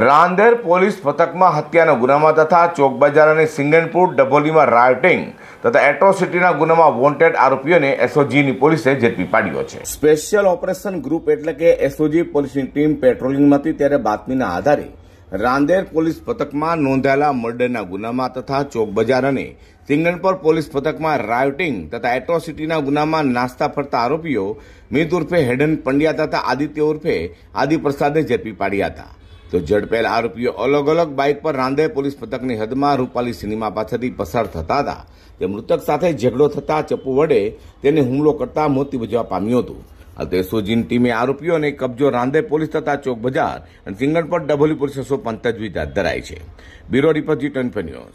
Rander police મથકમાં હત્યાના ગુનામાં તથા ચોક બજાર અને સિંગણપુર ડભોલીમાં રાયોટિંગ તથા એટ્રોસિટીના ગુનામાં વોન્ટેડ આરોપીઓને એસઓજીની પોલીસે ઝડપી પાડ્યો છે સ્પેશિયલ ઓપરેશન ગ્રુપ એટલે કે એસઓજી પોલીસની ટીમ પેટ્રોલિંગમાં હતી ત્યારે બાતમીના આધારે રાંદેર પોલીસ મથકમાં નોંધાયેલા મર્ડરના ગુનામાં તથા ચોક બજાર અને સિંગણપર પોલીસ મથકમાં રાયોટિંગ તથા એટ્રોસિટીના ગુનામાં નાસ્તા ફરતા આરોપીઓ મિત ઉર્ફે હેડન પંડ્યા તથા આદિત્ય ઉર્ફે આદિપ્રસાદને ઝડપી પાડ્યા હતા તો ઝડપેલ આરોપીઓ અલગ અલગ બાઇક પર રાંદે પોલીસ પથકની હદમાં રૂપાલી સિનેમા પાસેથી પસાર થતા હતા તે મૃતક સાથે ઝઘડો થતા ચપ્પુ વડે તેને હુમલો કરતા મોતી ભજવા પામ્યું હતું હાલ દેશોજીન ટીમે આરોપીઓને કબજો રાંદે પોલીસ તથા ચોક બજાર અને સિંગણ પર ડભોલી પોલીસ સોંપવાની તજવીજ હાથ ધરાઈ છે બ્યુરો રિપોર્ટ જી ટ્વેન્ટી